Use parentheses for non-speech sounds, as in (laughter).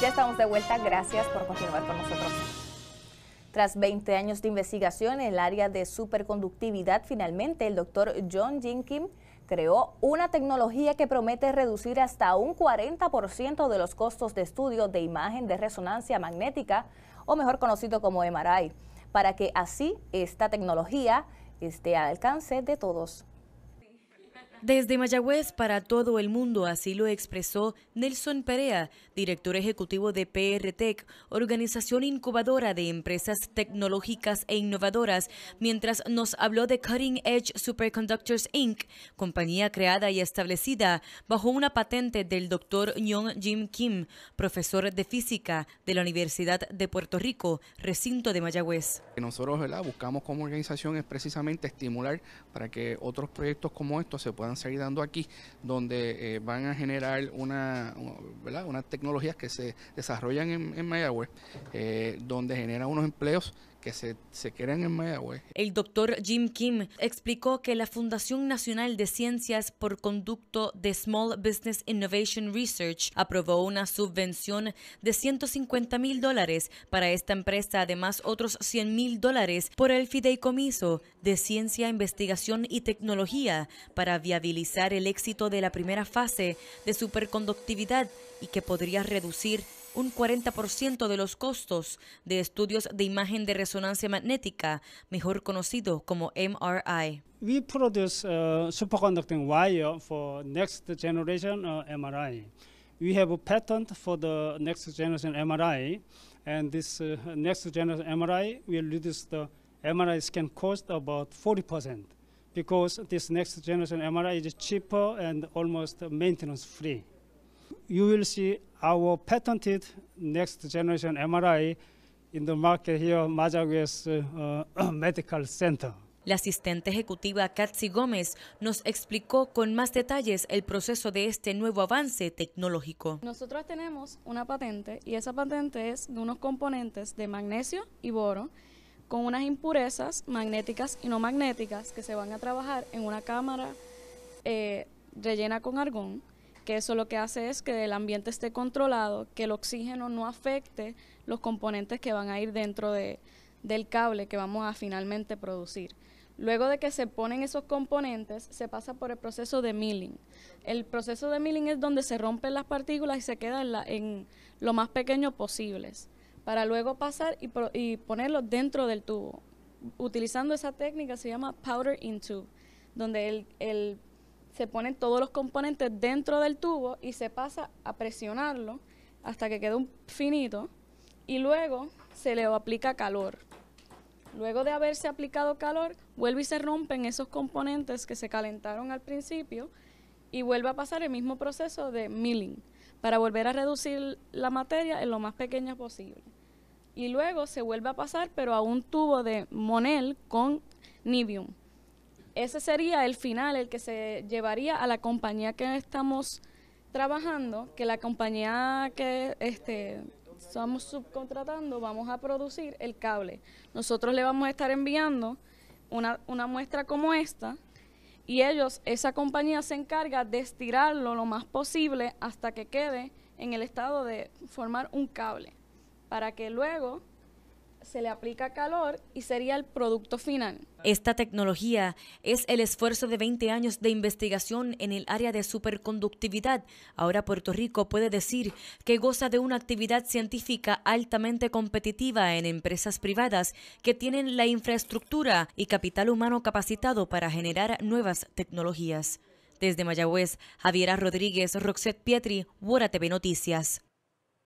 Ya estamos de vuelta, gracias por continuar con nosotros. Tras 20 años de investigación en el área de superconductividad, finalmente el doctor John Jin creó una tecnología que promete reducir hasta un 40% de los costos de estudio de imagen de resonancia magnética, o mejor conocido como MRI, para que así esta tecnología esté al alcance de todos. Desde Mayagüez para todo el mundo, así lo expresó Nelson Perea, director ejecutivo de PRTEC, organización incubadora de empresas tecnológicas e innovadoras, mientras nos habló de Cutting Edge Superconductors Inc., compañía creada y establecida bajo una patente del doctor Yong Jim Kim, profesor de física de la Universidad de Puerto Rico, recinto de Mayagüez. Nosotros buscamos como organización es precisamente estimular para que otros proyectos como estos se puedan van a seguir dando aquí, donde eh, van a generar una, ¿verdad? unas tecnologías que se desarrollan en, en eh, donde generan unos empleos se, en El doctor Jim Kim explicó que la Fundación Nacional de Ciencias por Conducto de Small Business Innovation Research aprobó una subvención de 150 mil dólares para esta empresa, además otros 100 mil dólares por el Fideicomiso de Ciencia, Investigación y Tecnología para viabilizar el éxito de la primera fase de superconductividad y que podría reducir un 40% de los costos de estudios de imagen de resonancia magnética, mejor conocido como MRI. We produce uh, superconducting wire for next generation uh, MRI. We have a patent for the next generation MRI, and this uh, next generation MRI will reduce the MRI scan cost about 40% because this next generation MRI is cheaper and almost maintenance free. You will see our patented next generation MRI in the market here, uh, (clears throat) Medical Center. La asistente ejecutiva Katsi Gómez nos explicó con más detalles el proceso de este nuevo avance tecnológico. Nosotros tenemos una patente y esa patente es de unos componentes de magnesio y boro con unas impurezas magnéticas y no magnéticas que se van a trabajar en una cámara eh, rellena con argón que eso lo que hace es que el ambiente esté controlado, que el oxígeno no afecte los componentes que van a ir dentro del cable que vamos a finalmente producir. Luego de que se ponen esos componentes, se pasa por el proceso de milling. El proceso de milling es donde se rompen las partículas y se quedan en, lo más pequeño posibles, para luego pasar y, ponerlos dentro del tubo. Utilizando esa técnica se llama powder in tube, donde el se ponen todos los componentes dentro del tubo y se pasa a presionarlo hasta que quede un finito y luego se le aplica calor. Luego de haberse aplicado calor, vuelve y se rompen esos componentes que se calentaron al principio y vuelve a pasar el mismo proceso de milling para volver a reducir la materia en lo más pequeña posible. Y luego se vuelve a pasar pero a un tubo de monel con nibium ese sería el final, el que se llevaría a la compañía que estamos trabajando, que la compañía que este, estamos subcontratando, vamos a producir el cable. Nosotros le vamos a estar enviando una, una muestra como esta y ellos, esa compañía se encarga de estirarlo lo más posible hasta que quede en el estado de formar un cable, para que luego se le aplica calor y sería el producto final. Esta tecnología es el esfuerzo de 20 años de investigación en el área de superconductividad. Ahora Puerto Rico puede decir que goza de una actividad científica altamente competitiva en empresas privadas que tienen la infraestructura y capital humano capacitado para generar nuevas tecnologías. Desde Mayagüez, Javiera Rodríguez, Roxette Pietri, Wora TV Noticias.